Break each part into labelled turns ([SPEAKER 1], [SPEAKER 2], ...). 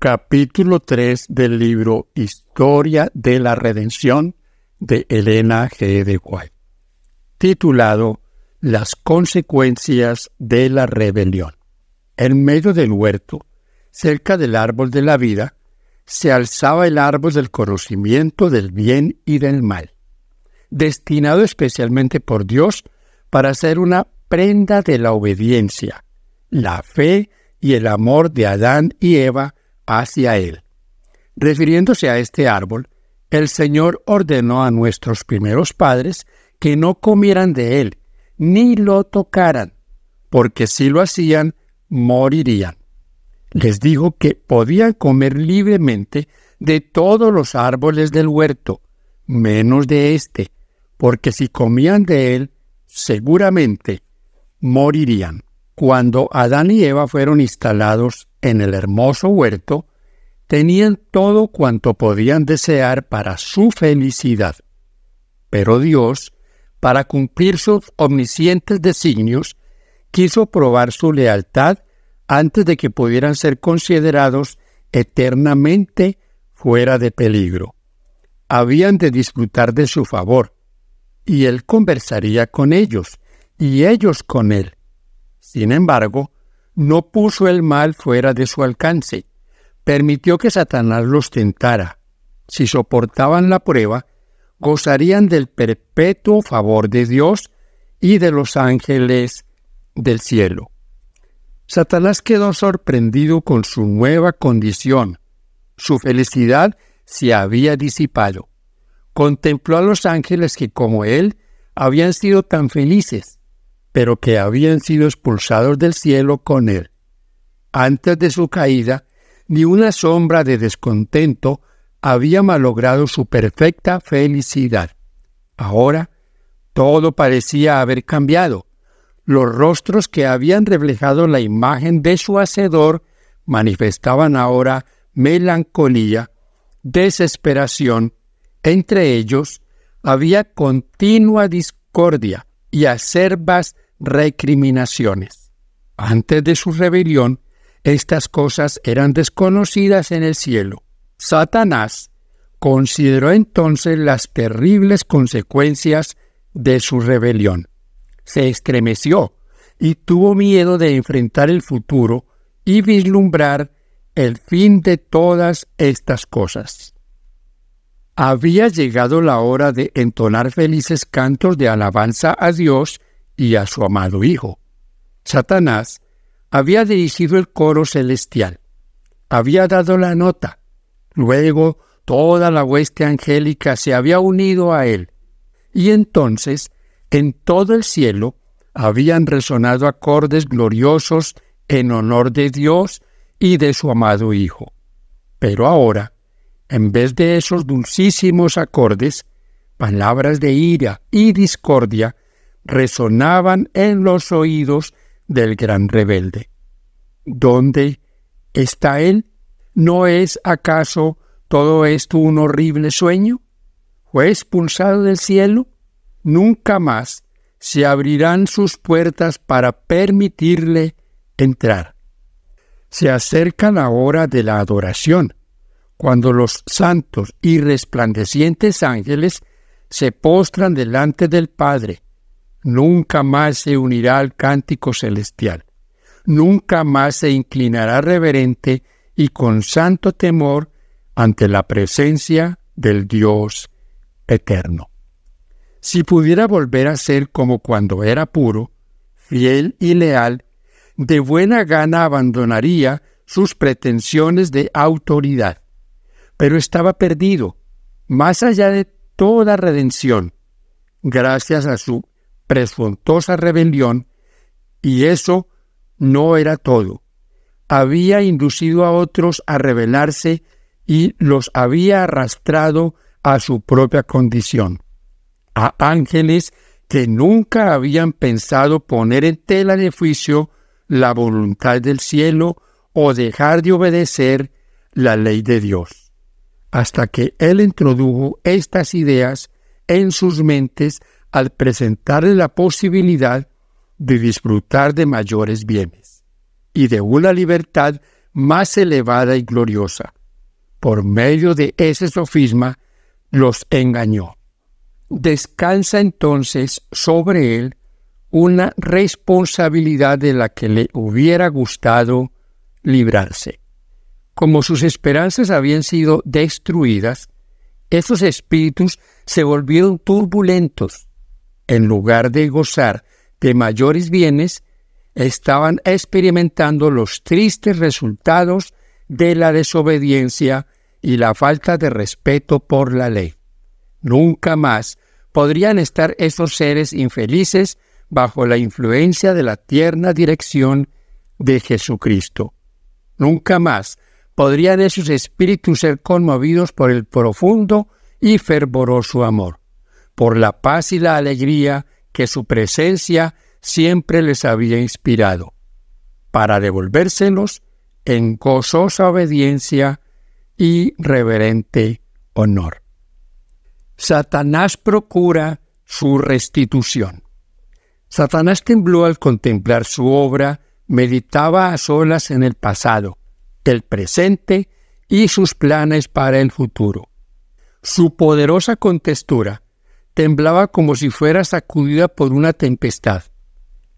[SPEAKER 1] capítulo 3 del libro Historia de la Redención de Elena G. de White, titulado Las consecuencias de la rebelión. En medio del huerto, cerca del árbol de la vida, se alzaba el árbol del conocimiento del bien y del mal, destinado especialmente por Dios para ser una prenda de la obediencia, la fe y el amor de Adán y Eva hacia él. Refiriéndose a este árbol, el Señor ordenó a nuestros primeros padres que no comieran de él, ni lo tocaran, porque si lo hacían, morirían. Les dijo que podían comer libremente de todos los árboles del huerto, menos de este, porque si comían de él, seguramente morirían cuando Adán y Eva fueron instalados en el hermoso huerto, tenían todo cuanto podían desear para su felicidad. Pero Dios, para cumplir sus omniscientes designios, quiso probar su lealtad antes de que pudieran ser considerados eternamente fuera de peligro. Habían de disfrutar de su favor, y Él conversaría con ellos, y ellos con Él. Sin embargo, no puso el mal fuera de su alcance, permitió que Satanás los tentara. Si soportaban la prueba, gozarían del perpetuo favor de Dios y de los ángeles del cielo. Satanás quedó sorprendido con su nueva condición. Su felicidad se había disipado. Contempló a los ángeles que como él habían sido tan felices pero que habían sido expulsados del cielo con él. Antes de su caída, ni una sombra de descontento había malogrado su perfecta felicidad. Ahora, todo parecía haber cambiado. Los rostros que habían reflejado la imagen de su Hacedor manifestaban ahora melancolía, desesperación. Entre ellos había continua discordia, y acerbas recriminaciones. Antes de su rebelión, estas cosas eran desconocidas en el cielo. Satanás consideró entonces las terribles consecuencias de su rebelión. Se estremeció y tuvo miedo de enfrentar el futuro y vislumbrar el fin de todas estas cosas había llegado la hora de entonar felices cantos de alabanza a Dios y a su amado Hijo. Satanás había dirigido el coro celestial, había dado la nota, luego toda la hueste angélica se había unido a él, y entonces en todo el cielo habían resonado acordes gloriosos en honor de Dios y de su amado Hijo. Pero ahora, en vez de esos dulcísimos acordes, palabras de ira y discordia resonaban en los oídos del gran rebelde. ¿Dónde está él? ¿No es acaso todo esto un horrible sueño? ¿Fue expulsado del cielo? Nunca más se abrirán sus puertas para permitirle entrar. Se acerca la hora de la adoración cuando los santos y resplandecientes ángeles se postran delante del Padre, nunca más se unirá al cántico celestial, nunca más se inclinará reverente y con santo temor ante la presencia del Dios eterno. Si pudiera volver a ser como cuando era puro, fiel y leal, de buena gana abandonaría sus pretensiones de autoridad pero estaba perdido, más allá de toda redención, gracias a su presuntuosa rebelión, y eso no era todo. Había inducido a otros a rebelarse y los había arrastrado a su propia condición, a ángeles que nunca habían pensado poner en tela de juicio la voluntad del cielo o dejar de obedecer la ley de Dios hasta que él introdujo estas ideas en sus mentes al presentarle la posibilidad de disfrutar de mayores bienes y de una libertad más elevada y gloriosa. Por medio de ese sofisma los engañó. Descansa entonces sobre él una responsabilidad de la que le hubiera gustado librarse. Como sus esperanzas habían sido destruidas, esos espíritus se volvieron turbulentos. En lugar de gozar de mayores bienes, estaban experimentando los tristes resultados de la desobediencia y la falta de respeto por la ley. Nunca más podrían estar esos seres infelices bajo la influencia de la tierna dirección de Jesucristo. Nunca más podrían esos espíritus ser conmovidos por el profundo y fervoroso amor, por la paz y la alegría que su presencia siempre les había inspirado, para devolvérselos en gozosa obediencia y reverente honor. Satanás procura su restitución. Satanás tembló al contemplar su obra, meditaba a solas en el pasado, del presente y sus planes para el futuro. Su poderosa contextura temblaba como si fuera sacudida por una tempestad.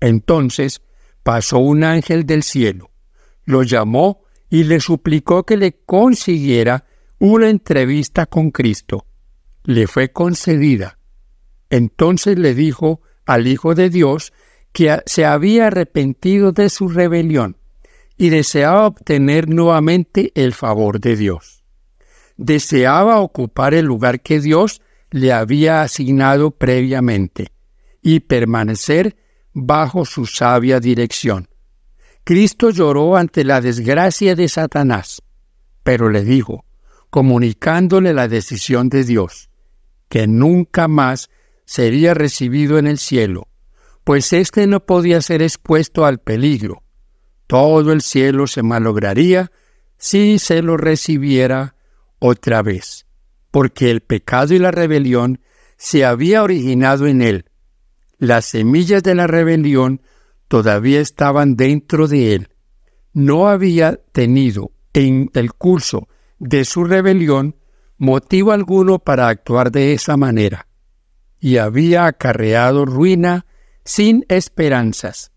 [SPEAKER 1] Entonces pasó un ángel del cielo, lo llamó y le suplicó que le consiguiera una entrevista con Cristo. Le fue concedida. Entonces le dijo al Hijo de Dios que se había arrepentido de su rebelión y deseaba obtener nuevamente el favor de Dios. Deseaba ocupar el lugar que Dios le había asignado previamente y permanecer bajo su sabia dirección. Cristo lloró ante la desgracia de Satanás, pero le dijo, comunicándole la decisión de Dios, que nunca más sería recibido en el cielo, pues éste no podía ser expuesto al peligro, todo el cielo se malograría si se lo recibiera otra vez, porque el pecado y la rebelión se había originado en él. Las semillas de la rebelión todavía estaban dentro de él. No había tenido en el curso de su rebelión motivo alguno para actuar de esa manera, y había acarreado ruina sin esperanzas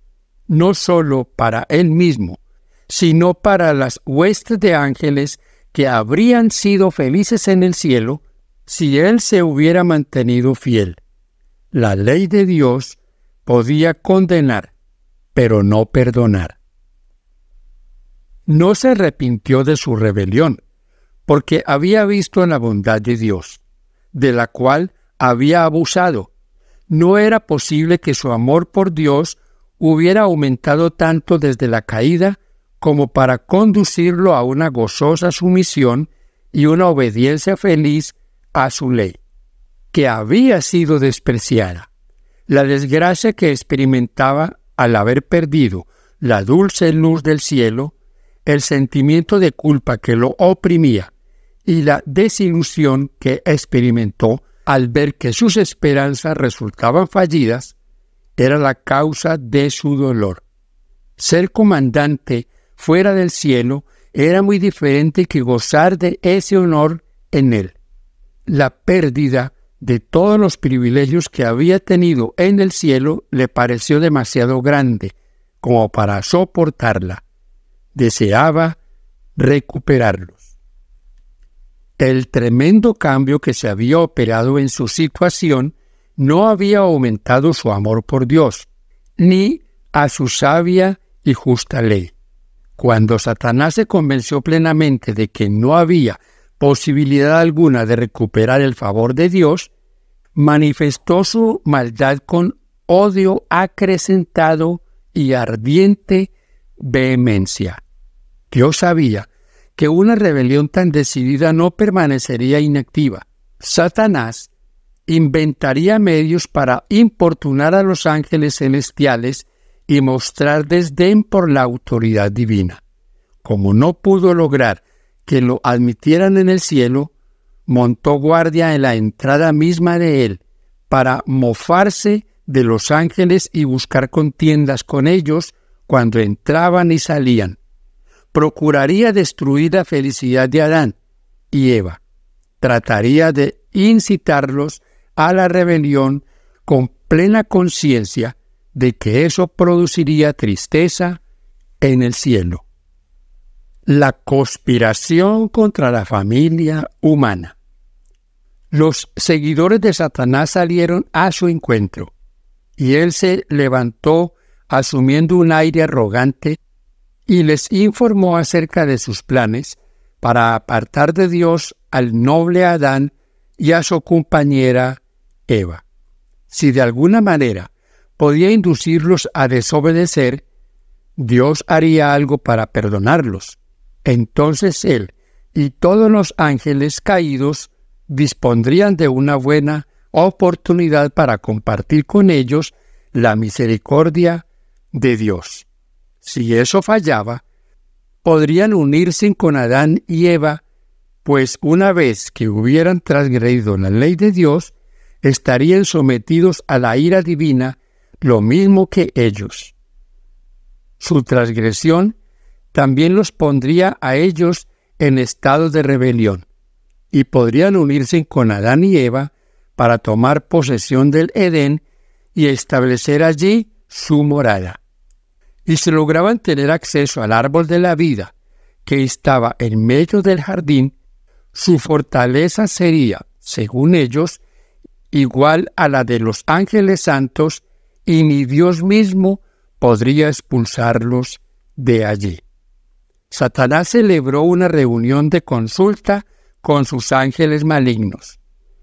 [SPEAKER 1] no solo para él mismo, sino para las huestes de ángeles que habrían sido felices en el cielo si él se hubiera mantenido fiel. La ley de Dios podía condenar, pero no perdonar. No se arrepintió de su rebelión, porque había visto la bondad de Dios, de la cual había abusado. No era posible que su amor por Dios hubiera aumentado tanto desde la caída como para conducirlo a una gozosa sumisión y una obediencia feliz a su ley, que había sido despreciada. La desgracia que experimentaba al haber perdido la dulce luz del cielo, el sentimiento de culpa que lo oprimía y la desilusión que experimentó al ver que sus esperanzas resultaban fallidas, era la causa de su dolor. Ser comandante fuera del cielo era muy diferente que gozar de ese honor en él. La pérdida de todos los privilegios que había tenido en el cielo le pareció demasiado grande como para soportarla. Deseaba recuperarlos. El tremendo cambio que se había operado en su situación no había aumentado su amor por Dios, ni a su sabia y justa ley. Cuando Satanás se convenció plenamente de que no había posibilidad alguna de recuperar el favor de Dios, manifestó su maldad con odio acrecentado y ardiente vehemencia. Dios sabía que una rebelión tan decidida no permanecería inactiva. Satanás inventaría medios para importunar a los ángeles celestiales y mostrar desdén por la autoridad divina. Como no pudo lograr que lo admitieran en el cielo, montó guardia en la entrada misma de él para mofarse de los ángeles y buscar contiendas con ellos cuando entraban y salían. Procuraría destruir la felicidad de Adán y Eva. Trataría de incitarlos a la rebelión con plena conciencia de que eso produciría tristeza en el cielo. La conspiración contra la familia humana. Los seguidores de Satanás salieron a su encuentro y él se levantó asumiendo un aire arrogante y les informó acerca de sus planes para apartar de Dios al noble Adán y a su compañera Eva. Si de alguna manera podía inducirlos a desobedecer, Dios haría algo para perdonarlos. Entonces Él y todos los ángeles caídos dispondrían de una buena oportunidad para compartir con ellos la misericordia de Dios. Si eso fallaba, podrían unirse con Adán y Eva, pues una vez que hubieran transgredido la ley de Dios, estarían sometidos a la ira divina lo mismo que ellos. Su transgresión también los pondría a ellos en estado de rebelión, y podrían unirse con Adán y Eva para tomar posesión del Edén y establecer allí su morada. Y si lograban tener acceso al árbol de la vida, que estaba en medio del jardín, su fortaleza sería, según ellos, igual a la de los ángeles santos y ni Dios mismo podría expulsarlos de allí. Satanás celebró una reunión de consulta con sus ángeles malignos.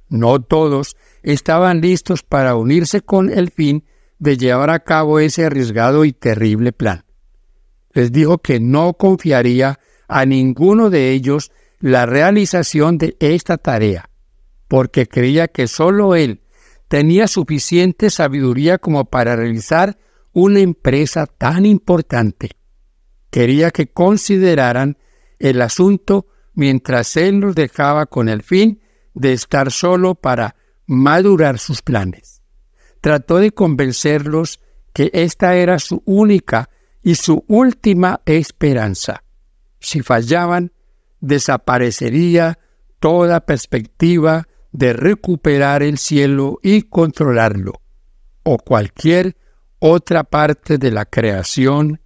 [SPEAKER 1] No todos estaban listos para unirse con el fin de llevar a cabo ese arriesgado y terrible plan. Les dijo que no confiaría a ninguno de ellos la realización de esta tarea, porque creía que sólo él tenía suficiente sabiduría como para realizar una empresa tan importante. Quería que consideraran el asunto mientras él los dejaba con el fin de estar solo para madurar sus planes. Trató de convencerlos que esta era su única y su última esperanza. Si fallaban, desaparecería toda perspectiva de recuperar el cielo y controlarlo, o cualquier otra parte de la creación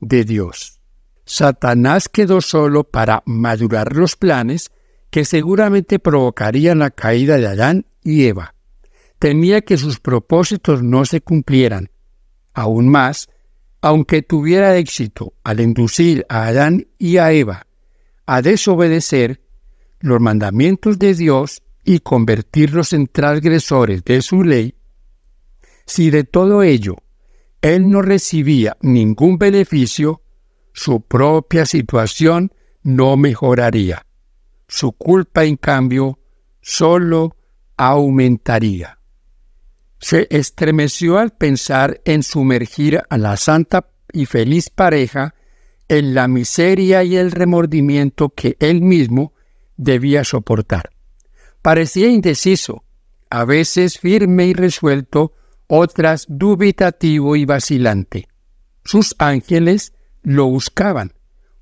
[SPEAKER 1] de Dios. Satanás quedó solo para madurar los planes que seguramente provocarían la caída de Adán y Eva. Temía que sus propósitos no se cumplieran. Aún más, aunque tuviera éxito al inducir a Adán y a Eva a desobedecer los mandamientos de Dios, y convertirlos en transgresores de su ley, si de todo ello él no recibía ningún beneficio, su propia situación no mejoraría. Su culpa, en cambio, solo aumentaría. Se estremeció al pensar en sumergir a la santa y feliz pareja en la miseria y el remordimiento que él mismo debía soportar. Parecía indeciso, a veces firme y resuelto, otras dubitativo y vacilante. Sus ángeles lo buscaban,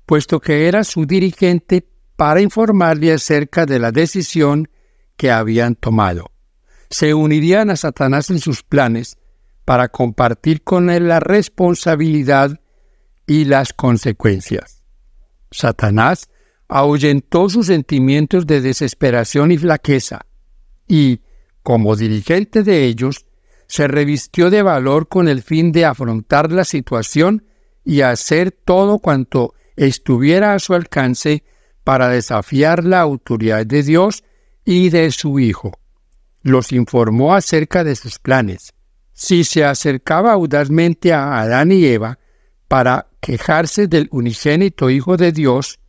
[SPEAKER 1] puesto que era su dirigente para informarle acerca de la decisión que habían tomado. Se unirían a Satanás en sus planes para compartir con él la responsabilidad y las consecuencias. Satanás ahuyentó sus sentimientos de desesperación y flaqueza, y, como dirigente de ellos, se revistió de valor con el fin de afrontar la situación y hacer todo cuanto estuviera a su alcance para desafiar la autoridad de Dios y de su Hijo. Los informó acerca de sus planes. Si se acercaba audazmente a Adán y Eva para quejarse del unigénito Hijo de Dios,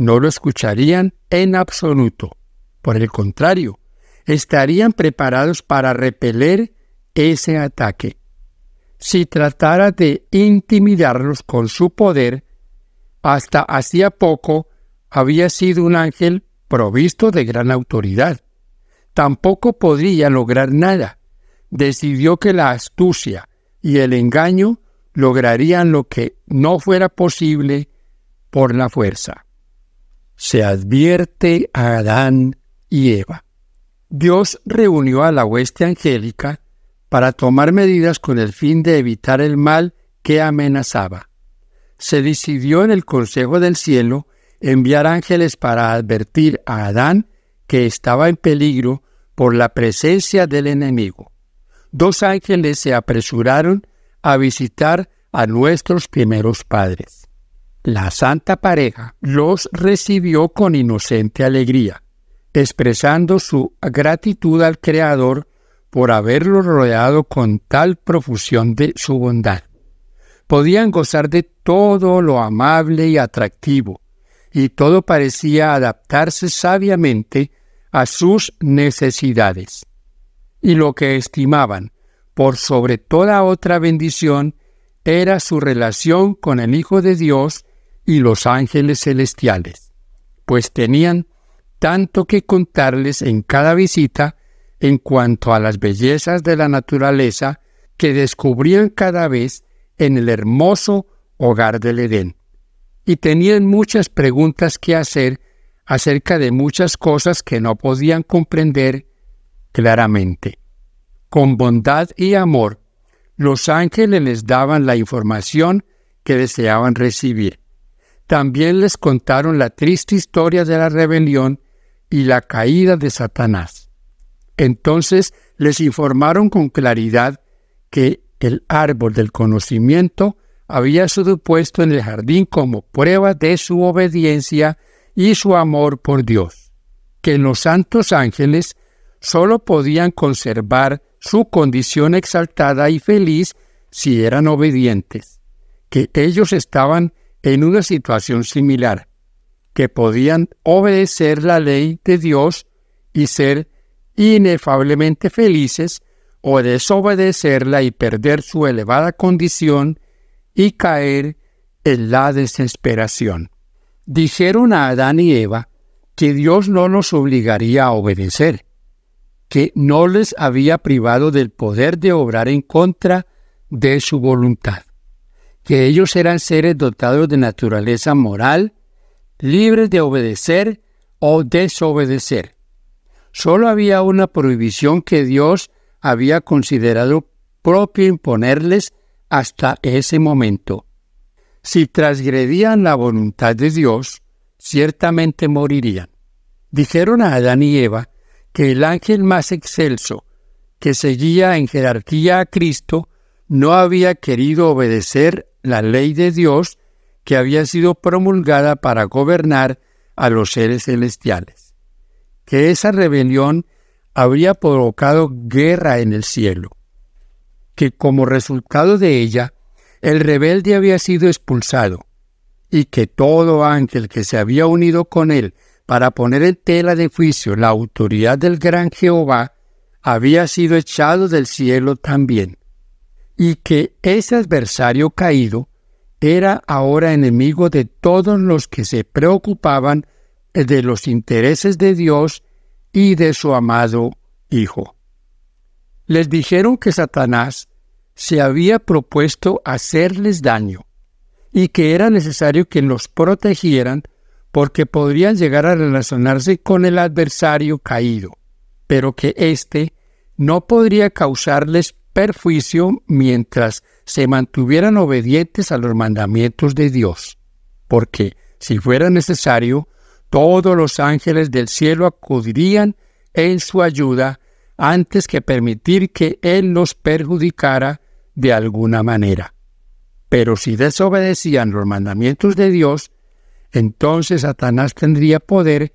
[SPEAKER 1] no lo escucharían en absoluto. Por el contrario, estarían preparados para repeler ese ataque. Si tratara de intimidarlos con su poder, hasta hacía poco había sido un ángel provisto de gran autoridad. Tampoco podría lograr nada. Decidió que la astucia y el engaño lograrían lo que no fuera posible por la fuerza se advierte a Adán y Eva. Dios reunió a la hueste angélica para tomar medidas con el fin de evitar el mal que amenazaba. Se decidió en el Consejo del Cielo enviar ángeles para advertir a Adán que estaba en peligro por la presencia del enemigo. Dos ángeles se apresuraron a visitar a nuestros primeros padres. La santa pareja los recibió con inocente alegría, expresando su gratitud al Creador por haberlo rodeado con tal profusión de su bondad. Podían gozar de todo lo amable y atractivo, y todo parecía adaptarse sabiamente a sus necesidades. Y lo que estimaban por sobre toda otra bendición era su relación con el Hijo de Dios y los ángeles celestiales, pues tenían tanto que contarles en cada visita en cuanto a las bellezas de la naturaleza que descubrían cada vez en el hermoso hogar del Edén. Y tenían muchas preguntas que hacer acerca de muchas cosas que no podían comprender claramente. Con bondad y amor, los ángeles les daban la información que deseaban recibir también les contaron la triste historia de la rebelión y la caída de Satanás. Entonces les informaron con claridad que el árbol del conocimiento había sido puesto en el jardín como prueba de su obediencia y su amor por Dios, que los santos ángeles sólo podían conservar su condición exaltada y feliz si eran obedientes, que ellos estaban en una situación similar, que podían obedecer la ley de Dios y ser inefablemente felices o desobedecerla y perder su elevada condición y caer en la desesperación. Dijeron a Adán y Eva que Dios no los obligaría a obedecer, que no les había privado del poder de obrar en contra de su voluntad que ellos eran seres dotados de naturaleza moral, libres de obedecer o desobedecer. Solo había una prohibición que Dios había considerado propio imponerles hasta ese momento. Si transgredían la voluntad de Dios, ciertamente morirían. Dijeron a Adán y Eva que el ángel más excelso, que seguía en jerarquía a Cristo, no había querido obedecer la ley de Dios que había sido promulgada para gobernar a los seres celestiales, que esa rebelión habría provocado guerra en el cielo, que como resultado de ella el rebelde había sido expulsado, y que todo ángel que se había unido con él para poner en tela de juicio la autoridad del gran Jehová había sido echado del cielo también y que ese adversario caído era ahora enemigo de todos los que se preocupaban eh, de los intereses de Dios y de su amado Hijo. Les dijeron que Satanás se había propuesto hacerles daño y que era necesario que los protegieran porque podrían llegar a relacionarse con el adversario caído, pero que éste no podría causarles perjuicio mientras se mantuvieran obedientes a los mandamientos de Dios, porque si fuera necesario, todos los ángeles del cielo acudirían en su ayuda antes que permitir que Él los perjudicara de alguna manera. Pero si desobedecían los mandamientos de Dios, entonces Satanás tendría poder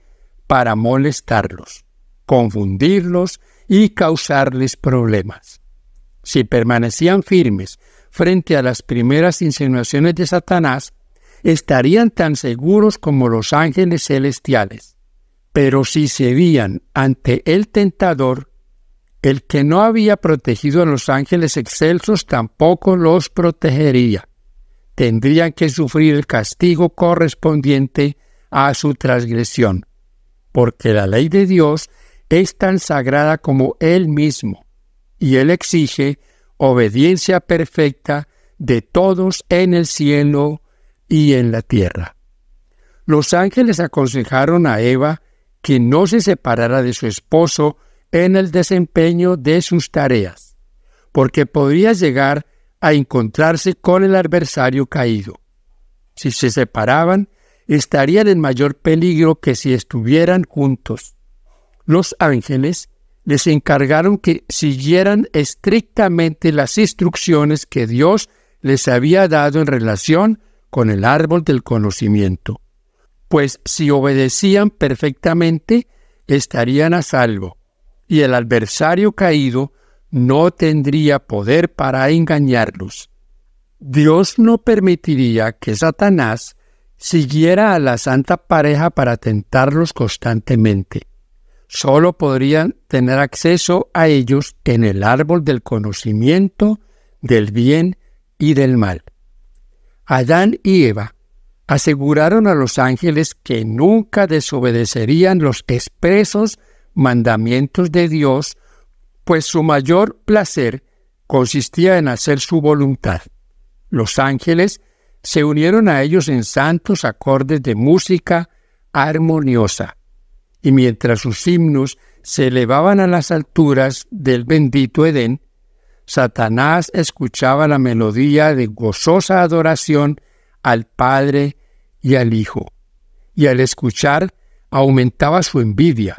[SPEAKER 1] para molestarlos, confundirlos y causarles problemas si permanecían firmes frente a las primeras insinuaciones de Satanás, estarían tan seguros como los ángeles celestiales. Pero si se cedían ante el tentador, el que no había protegido a los ángeles excelsos tampoco los protegería. Tendrían que sufrir el castigo correspondiente a su transgresión, porque la ley de Dios es tan sagrada como Él mismo y Él exige obediencia perfecta de todos en el cielo y en la tierra. Los ángeles aconsejaron a Eva que no se separara de su esposo en el desempeño de sus tareas, porque podría llegar a encontrarse con el adversario caído. Si se separaban, estarían en mayor peligro que si estuvieran juntos. Los ángeles les encargaron que siguieran estrictamente las instrucciones que Dios les había dado en relación con el árbol del conocimiento, pues si obedecían perfectamente, estarían a salvo, y el adversario caído no tendría poder para engañarlos. Dios no permitiría que Satanás siguiera a la santa pareja para tentarlos constantemente solo podrían tener acceso a ellos en el árbol del conocimiento del bien y del mal. Adán y Eva aseguraron a los ángeles que nunca desobedecerían los expresos mandamientos de Dios, pues su mayor placer consistía en hacer su voluntad. Los ángeles se unieron a ellos en santos acordes de música armoniosa y mientras sus himnos se elevaban a las alturas del bendito Edén, Satanás escuchaba la melodía de gozosa adoración al Padre y al Hijo, y al escuchar aumentaba su envidia,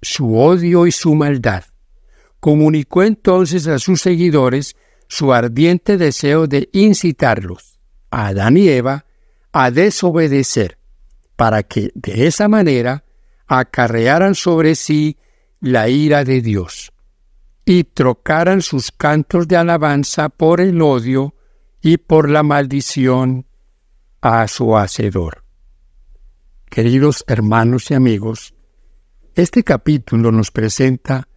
[SPEAKER 1] su odio y su maldad. Comunicó entonces a sus seguidores su ardiente deseo de incitarlos, a Adán y Eva, a desobedecer, para que de esa manera acarrearan sobre sí la ira de Dios, y trocaran sus cantos de alabanza por el odio y por la maldición a su hacedor. Queridos hermanos y amigos, este capítulo nos presenta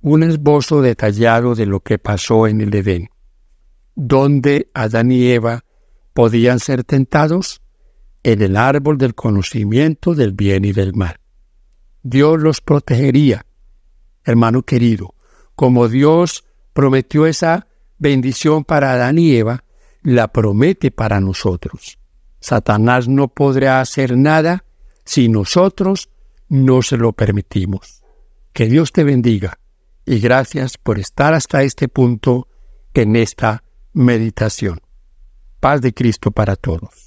[SPEAKER 1] un esbozo detallado de lo que pasó en el Edén, donde Adán y Eva podían ser tentados en el árbol del conocimiento del bien y del mal. Dios los protegería, hermano querido. Como Dios prometió esa bendición para Adán y Eva, la promete para nosotros. Satanás no podrá hacer nada si nosotros no se lo permitimos. Que Dios te bendiga y gracias por estar hasta este punto en esta meditación. Paz de Cristo para todos.